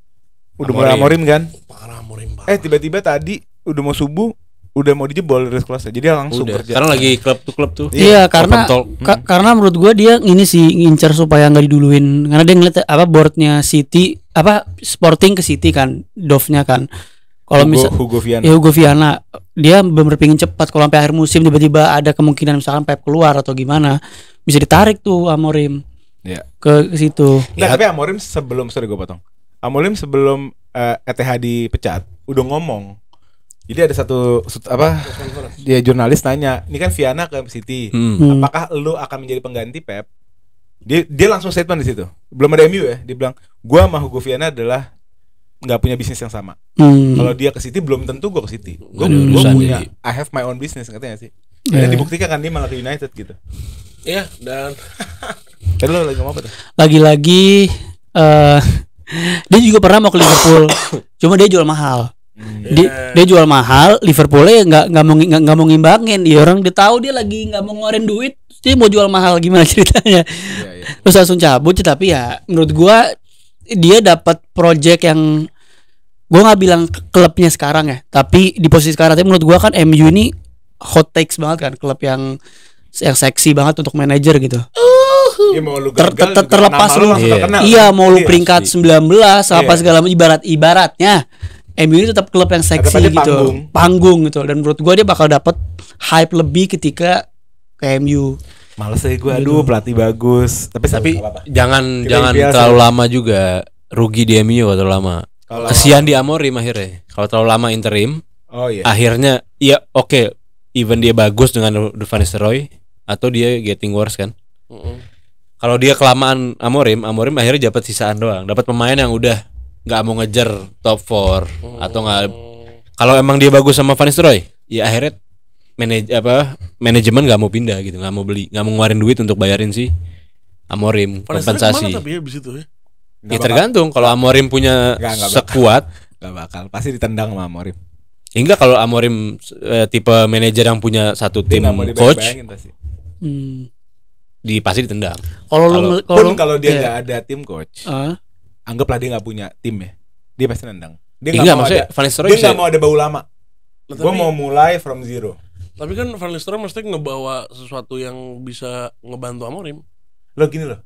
udah mulai amorim kan parah banget. eh tiba-tiba tadi udah mau subuh udah mau dijebol dari kelasnya jadi langsung udah. kerja karena lagi klub tuh klub tuh iya karena ka hmm. karena menurut gua dia ini sih ngincer supaya nggak diduluin karena dia ngeliat apa boardnya City apa Sporting ke City kan dove kan kalau misal Hugo Viana. Ya Hugo Viana dia benar pingin cepat kalau sampai akhir musim tiba-tiba ada kemungkinan misalkan Pep keluar atau gimana bisa ditarik tuh Amorim ya. ke situ. Nah, ya. tapi Amorim sebelum sorry gue potong Amolim sebelum uh, eh, ETH dipecat udah ngomong. Jadi ada satu apa dia jurnalis nanya, ini kan Viana ke City, hmm. hmm. apakah lu akan menjadi pengganti Pep? Dia dia langsung statement di situ. Belum ada MU ya, dia bilang, gua sama Hugo Viana adalah nggak punya bisnis yang sama. Hmm. Kalau dia ke City belum tentu gue ke City. Gue gua punya I have my own business katanya sih. Yeah. Dan dibuktikan kan dia malah ke United gitu. Iya, yeah, dan Tadi lagi apa Lagi-lagi -lagi, eh, dia juga pernah mau ke Liverpool cuma dia jual mahal yeah. Hmm. dia, iya. dia jual mahal Liverpool ya nggak nggak mau nggak mau ngimbangin ya orang dia tahu dia lagi nggak mau ngeluarin duit dia mau jual mahal gimana ceritanya yeah, yeah. terus langsung cabut tapi ya menurut gua dia dapat project yang gua nggak bilang klubnya sekarang ya tapi di posisi sekarang tapi menurut gua kan MU ini hot takes banget kan klub yang yang seksi banget untuk manajer gitu. Oh, ya mau lu ter, ter, ter, terlepas lu, iya. iya mau lu iya, peringkat iya. 19 iya. apa segala ibarat ibaratnya MU ini tetap klub yang seksi gitu panggung. panggung gitu dan menurut gua dia bakal dapet hype lebih ketika ke MU Males sih gue, iya, aduh pelatih bagus. Tapi tapi apa -apa. jangan Kira jangan biasa. terlalu lama juga. Rugi di MU atau lama. Kalau Kesian di amori akhirnya. Kalau terlalu lama interim, oh, iya. akhirnya ya oke, okay, even dia bagus dengan Van roy atau dia getting worse kan. Mm -hmm kalau dia kelamaan Amorim, Amorim akhirnya dapat sisaan doang, dapat pemain yang udah nggak mau ngejar top four hmm. atau nggak kalau emang dia bagus sama Van Nistelrooy, ya akhirnya manaj apa manajemen nggak mau pindah gitu, nggak mau beli, nggak mau ngeluarin duit untuk bayarin si Amorim Van kompensasi. Tapi ya, ya? ya tergantung kalau Amorim punya gak, gak sekuat nggak bakal pasti ditendang sama Amorim. hingga kalau Amorim eh, tipe manajer yang punya satu tim, bayangin, coach. Hmm di pasti ditendang. Kalau lu kalau kalau dia iya. nggak iya. ada tim coach, uh. anggaplah dia nggak punya tim ya, dia pasti nendang. Dia iya, nggak mau maksudnya, ada. dia nggak mau ada bau lama. Nah, tapi, gue mau mulai from zero. Tapi kan Van Nistelrooy mesti ngebawa sesuatu yang bisa ngebantu Amorim. Lo gini loh,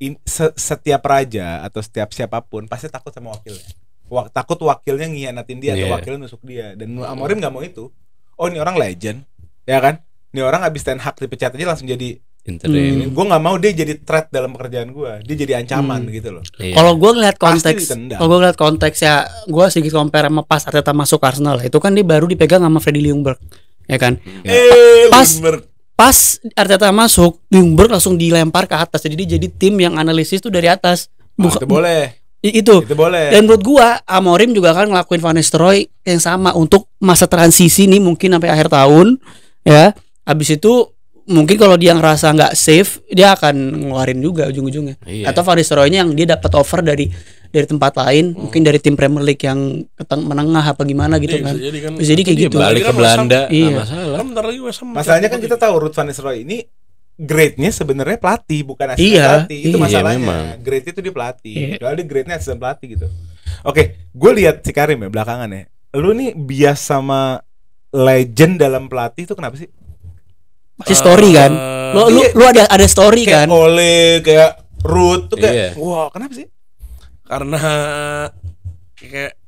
in, se setiap raja atau setiap siapapun pasti takut sama wakilnya. Wak, takut wakilnya ngianatin dia yeah. atau iya. wakilnya nusuk dia. Dan Amorim nggak mau itu. Oh ini orang legend, ya kan? Ini orang abis Ten hak dipecat aja langsung jadi interim. Hmm. Gue nggak mau dia jadi threat dalam pekerjaan gue. Dia jadi ancaman hmm. gitu loh. Iya. Kalau gue ngeliat konteks, kalau gue ngeliat konteks ya gue sedikit compare sama pas Arteta masuk Arsenal. Itu kan dia baru dipegang sama Freddy Ljungberg, ya kan? Ya. Eh, pas pas Arteta masuk, Ljungberg langsung dilempar ke atas. Jadi dia jadi tim yang analisis tuh dari atas. Ah, Buka, oh, itu boleh. Itu. itu boleh. Dan menurut gue, Amorim juga kan ngelakuin Van Nistelrooy yang sama untuk masa transisi nih mungkin sampai akhir tahun ya. abis itu mungkin kalau dia ngerasa nggak safe dia akan ngeluarin juga ujung-ujungnya iya. atau Faris Roy-nya yang dia dapat over dari dari tempat lain hmm. mungkin dari tim Premier League yang menengah apa gimana gitu iya, kan. Jadi, kan. kayak gitu balik ke Belanda iya. masalah masalahnya kan kita tahu Ruth van Nistelrooy ini grade-nya sebenarnya pelatih bukan asisten iya, pelatih itu iya, masalahnya iya, grade grade itu dia pelatih iya. dia grade-nya asisten pelatih gitu oke gue lihat si Karim ya belakangan ya lu nih bias sama legend dalam pelatih itu kenapa sih si story kan. Lo eh, lu, iya. lu ada ada story kayak kan. Oleh kayak root tuh kayak yeah. wah, kenapa sih? Karena kayak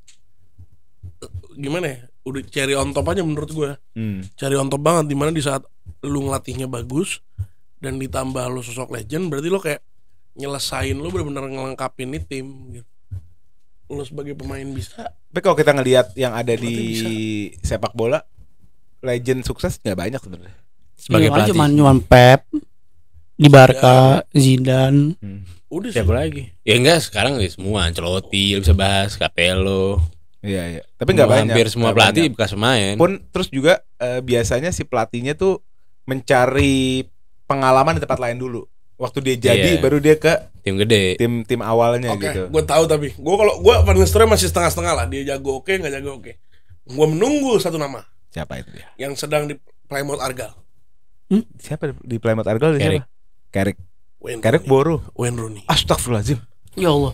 gimana ya? Udah cari on top aja menurut gue. Hmm. Cari on top banget dimana di saat lu ngelatihnya bagus dan ditambah lu sosok legend berarti lo kayak nyelesain lu benar bener ngelengkapin nih tim gitu. Lu sebagai pemain bisa. Tapi kalau kita ngelihat yang ada di bisa. sepak bola legend sukses nggak banyak sebenarnya sebagai iya, cuma kan cuma Pep di Barca, iya. Zidane. Hmm. Udah siapa lagi? Ya enggak sekarang ya semua Ancelotti, bisa bahas Capello. Iya iya. Tapi enggak banyak. Hampir semua gak pelatih banyak. bekas pemain. Pun terus juga e, biasanya si pelatihnya tuh mencari pengalaman di tempat lain dulu. Waktu dia jadi yeah. baru dia ke tim gede. Tim tim awalnya okay, gitu. Gue tahu tapi gue kalau gue Van Nistelrooy masih setengah-setengah lah. Dia jago oke, okay, nggak jago oke. Okay. Gue menunggu satu nama. Siapa itu ya? Yang sedang di Plymouth Argyle. Hmm? Siapa di Plymouth Argyle Carrick. siapa? Carrick. Wayne Carrick Boru. Wayne Rooney. Astagfirullahaladzim. Ya Allah.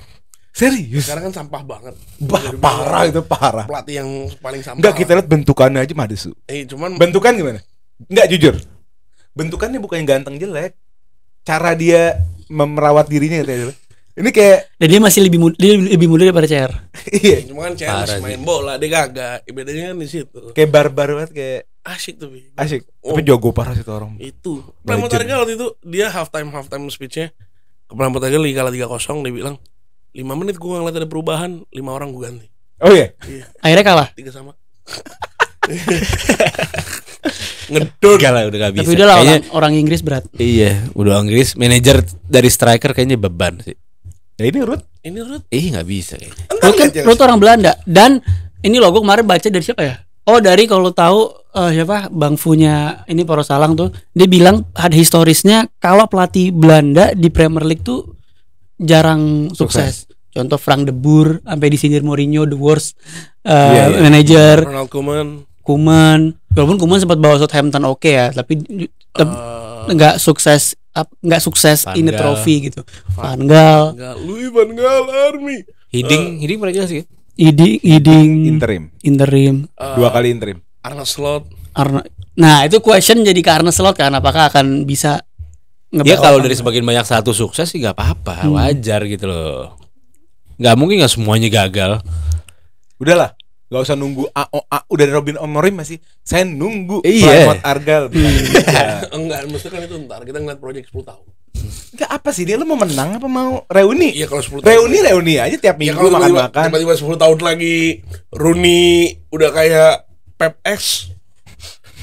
Serius? Sekarang kan sampah banget. Bah, parah itu parah. Pelatih yang paling sampah. Enggak kita lihat bentukannya aja mah desu. Eh, cuman bentukan gimana? Enggak jujur. Bentukannya bukan yang ganteng jelek. Cara dia memerawat dirinya gitu ya. Ini kayak dan dia masih lebih muda, dia lebih muda daripada CR. iya, cuma kan CR masih main bola, dia kagak. Bedanya kan di situ. Kayak barbar banget kayak asik tuh. Asik. Oh. Tapi jago parah sih orang. Itu. Prime Targa waktu itu dia half time half time speech-nya. Ke Prime Targa lagi kalah 3-0 dia bilang, lima menit gua ngeliat ada perubahan, lima orang gua ganti." Oh iya. iya. Akhirnya kalah. Tiga sama. ngedon gak udah gak bisa tapi udah lah orang, orang Inggris berat iya udah Inggris Manager dari striker kayaknya beban sih Ya ini root. Ini root. Ih, eh, nggak bisa kayaknya. Ruth kan root orang Belanda dan ini logo kemarin baca dari siapa ya? Oh, dari kalau tahu uh, siapa Bang Funya ini Poros Salang tuh, dia bilang ada historisnya kalau pelatih Belanda di Premier League tuh jarang sukses. sukses. Contoh Frank de Boer sampai di disindir Mourinho the worst uh, eh, yeah, yeah. manager. Ronald Koeman. Koeman. Walaupun Koeman sempat bawa Southampton oke okay ya, tapi uh, nggak sukses nggak sukses Van ini trofi gitu. Van Gaal. Louis Van Gaal Army. Hiding, uh, Hiding mereka sih. Ya? Hiding, Hiding. Interim. Interim. Uh, Dua kali interim. Arna Slot. Arna. Nah itu question jadi ke Arna Slot kan apakah akan bisa Ya kalau dari sebagian banyak satu sukses sih nggak apa-apa, hmm. wajar gitu loh. Nggak mungkin nggak semuanya gagal. Udahlah, Gak usah nunggu A, o, A udah Robin Omorim masih saya nunggu iya. Argal. Iya. Enggak, maksudnya kan itu ntar kita ngeliat proyek 10 tahun. Enggak apa sih dia lu mau menang apa mau reuni? Iya kalau 10 tahun. Reuni reuni aja tiap ya, minggu ya, makan-makan. Tiba-tiba 10 tahun lagi Rooney udah kayak Pep X.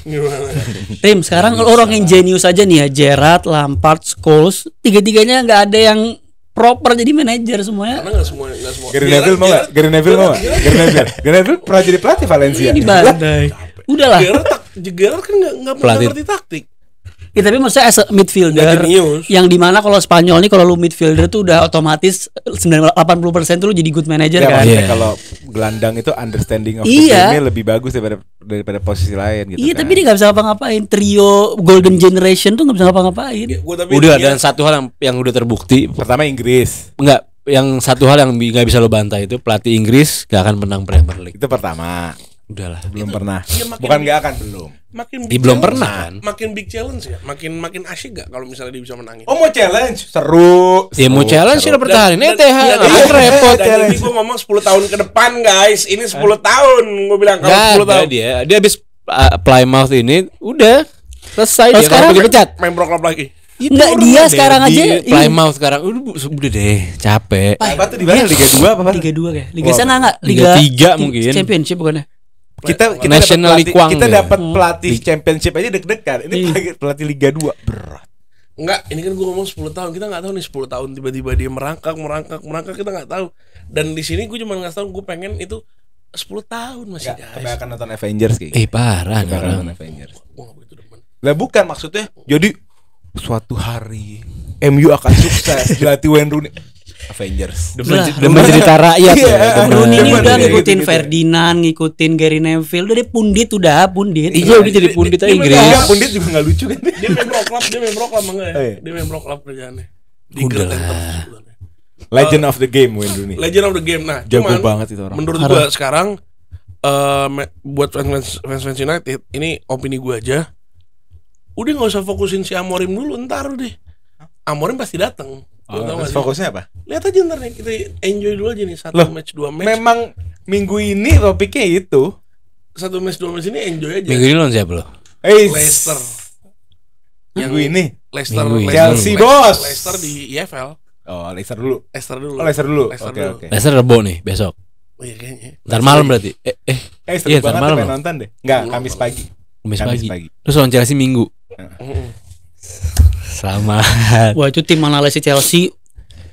Gimana? Tim sekarang Bisa. orang yang jenius aja nih ya Gerard, Lampard, Scholes Tiga-tiganya nggak ada yang proper jadi manajer semuanya. Karena gak semua gak semua. Gary Neville mau enggak? Gary Neville mau enggak? Gary Neville. Gary Neville pernah jadi pelatih Valencia. Ini bandai. Udahlah. Gerard kan enggak enggak ngerti taktik. Ya, tapi maksudnya as a midfielder Genius. yang dimana kalau Spanyol nih kalau lu midfielder tuh udah otomatis 80% tuh lu jadi good manager ya, kan. Iya, yeah. kalau gelandang itu understanding of iya. the game lebih bagus daripada daripada posisi lain gitu. Iya, kan. tapi dia nggak bisa apa ngapain Trio Golden Generation tuh nggak bisa apa ngapain Ya, udah dan satu hal yang, yang udah terbukti. Pertama Inggris. Enggak, yang satu hal yang nggak bisa lo bantah itu pelatih Inggris gak akan menang Premier League. Itu pertama. Udahlah, belum itu, pernah. Ya makin, Bukan nggak akan belum. Makin big belum pernah. Kan? Makin big challenge ya, makin makin asyik gak kalau misalnya dia bisa menangin. Oh mau challenge, seru. Ya mau challenge sih bertahan. Ini teh ya, iya, repot. Iya, iya. Dan challenge. ini gue ngomong 10 tahun ke depan guys, ini 10 eh? tahun gue bilang kalau sepuluh tahun. Dia dia habis uh, Plymouth ini udah selesai oh, dia sekarang dipecat pecat. Main pro club lagi. Nggak, dia sekarang aja Plymouth sekarang udah udah deh capek. Apa tuh di mana Liga dua apa? Liga dua kayak. Liga sana enggak? Liga tiga mungkin. Championship bukannya kita kita dapat pelatih, kita dapat hmm. pelatih hmm. championship aja deg-degan. Ini pelatih, iya. pelatih Liga 2 berat. Enggak, ini kan gue ngomong 10 tahun. Kita nggak tahu nih 10 tahun tiba-tiba dia merangkak, merangkak, merangkak kita nggak tahu. Dan di sini gue cuma nggak tahu gue pengen itu 10 tahun masih Gak, guys. akan nonton Avengers kayak Eh parah nonton Avengers. Lah bukan maksudnya jadi suatu hari MU akan sukses dilatih Wayne Rooney. Avengers. Demen, cerita rakyat. Iya. Rooney ini udah ngikutin gitu, gitu. Ferdinand, ngikutin Gary Neville, udah dia pundit udah pundit. Iya udah jadi pundit aja Inggris. Iya pundit juga nggak lucu kan. Dia memroklap, dia memroklap enggak ya? Eh. Dia memroklap kerjaannya. Udahlah. Legend eh, of the game Wayne Rooney. Legend of the game. Nah, jago banget itu orang. Menurut gua sekarang eh, buat fans fans fans United ini opini gua aja. Udah nggak usah fokusin si Amorim dulu ntar deh. Amorim pasti datang. Oh, terus fokusnya apa? Lihat aja ntar nih kita enjoy dulu aja nih satu Loh, match dua match. Memang minggu ini topiknya itu satu match dua match ini enjoy aja. Minggu ini lawan siapa lo? Leicester. Minggu yang ini Leicester, minggu ini. Chelsea bos. Leicester di EFL. Oh, Leicester dulu. Leicester dulu. Oh, Leicester dulu. Leicester okay, Okay. Leicester rebo nih besok. Oh, iya kayaknya. Ntar malam berarti. Eh, eh. Eh, iya, ntar malam nonton deh. Enggak, Kamis pagi. Kamis, Kamis pagi. Terus lawan Chelsea Minggu. Selamat. Wah itu tim analisis Chelsea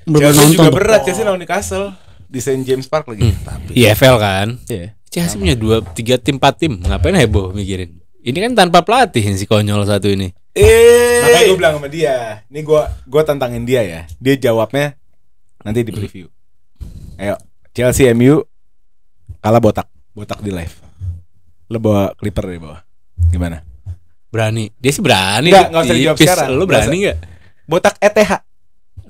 belum Chelsea nonton. juga berat Chelsea lawan Newcastle di St James Park lagi. Hmm. Tapi EFL kan. Yeah. Chelsea punya dua tiga tim empat tim ngapain heboh mikirin? Ini kan tanpa pelatih si konyol satu ini. Eh. Makanya gue bilang sama dia, ini gue gue tantangin dia ya. Dia jawabnya nanti di preview. Ayo Chelsea MU kalah botak botak di live. Lo bawa clipper di bawah. Gimana? Berani. Dia sih berani. Enggak, enggak usah dijawab sekarang. Lu berani enggak? Botak ETH.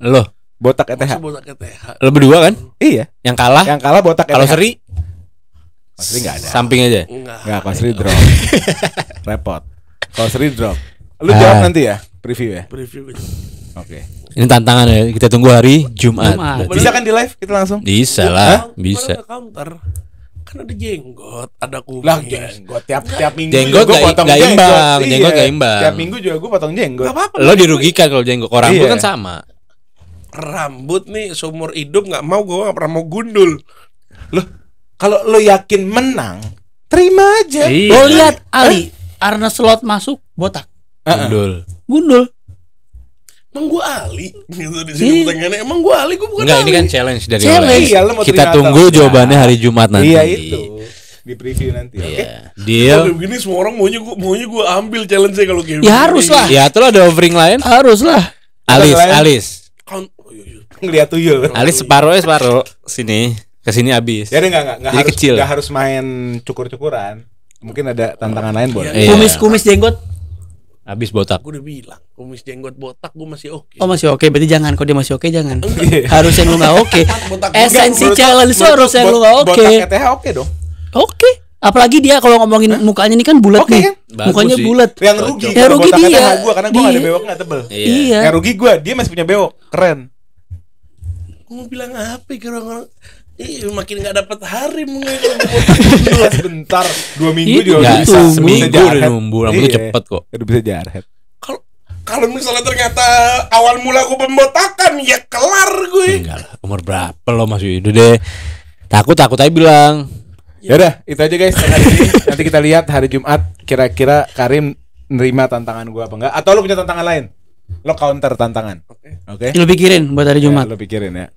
Lo. Botak ETH. Masa botak ETH. Lo berdua kan? Iya. Yang kalah? Yang kalah botak ETH. Kalau seri? seri enggak ada. Samping aja. Enggak. Enggak, Mas drop. Repot. Kalau seri drop. Lu ah. jawab nanti ya, preview ya. Preview. Oke. Okay. Ini tantangan ya. Kita tunggu hari Jumat. Jumat. Bisa kan di live kita langsung? Bisa lah, bisa. Counter kan ada jenggot, ada kumis. Lah jenggot tiap Nggak. tiap minggu jenggot gue potong gak imbang, jenggot, jenggot iya. imbang. Tiap minggu juga gue potong jenggot. Gak apa-apa. Lo dirugikan kalau jenggot, orang iya. kan sama. Rambut nih seumur hidup nggak mau gue nggak pernah mau gundul. lo, kalau lo yakin menang, terima aja. Iya. Lo lihat eh? Ali, eh? Arna Slot masuk botak. Gundul. Gundul. Emang gue ahli gitu di sini pertanyaannya emang gue ahli gue bukan Enggak, ini kan challenge dari challenge. Iya, kita tunggu iya. jawabannya hari Jumat nanti. Iya itu di preview nanti. Iya. oke Okay? Deal. Kalau begini semua orang maunya gua maunya gua ambil challenge kalau kayak Ya harus lah. Ya itu ada offering lain. Harus lah. Alis, lain. Alis. Kan, oh, iya, iya. Ngeliat tuyul. Alis separuh ya separuh sini. Ke sini habis. Jadi ya, enggak enggak enggak harus kecil. Gak harus main cukur-cukuran. Mungkin ada tantangan lain boleh. Kumis-kumis jenggot Habis botak. Gue udah bilang, kumis jenggot botak gue masih oke. Okay. Oh masih oke, okay. berarti jangan. Kalau dia masih oke okay, jangan. harus yang lu gak oke. Esensi challenge lu harus yang lu gak oke. Botak ETH oke dong. Oke. Apalagi dia kalau ngomongin Hah? mukanya ini kan bulat okay, nih. Kan? Mukanya bulat. Yang rugi. Yang rugi dia. karena gue ada bewok nggak tebel. Iya. iya. Yang rugi gue, dia masih punya bewok. Keren. Gue bilang apa ya orang-orang Iya, makin gak dapat hari mungkin sebentar dua minggu juga bisa seminggu udah numbuh rambut iya, cepet kok udah bisa jaret kalau misalnya ternyata awal mula gue pembotakan ya kelar gue enggak umur berapa lo masih hidup deh takut takut aja bilang ya udah itu aja guys nanti kita lihat hari Jumat kira-kira Karim nerima tantangan gue apa enggak atau lo punya tantangan lain lo counter tantangan oke okay. oke okay? lo pikirin buat hari ya, Jumat ya, lo pikirin ya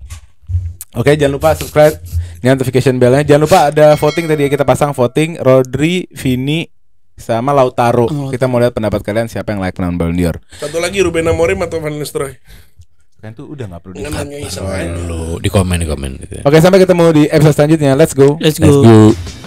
Oke, okay, jangan lupa subscribe. Ini notification bellnya. Jangan lupa ada voting tadi ya, kita pasang voting Rodri, Vini, sama Lautaro. kita mau lihat pendapat kalian siapa yang like menang Ballon d'Or. Satu lagi Ruben Amorim atau Van Nistelrooy. Kan tuh udah nggak perlu di komen di komen gitu. Ya. Oke, okay, sampai ketemu di episode selanjutnya. Let's go. Let's go. Let's go.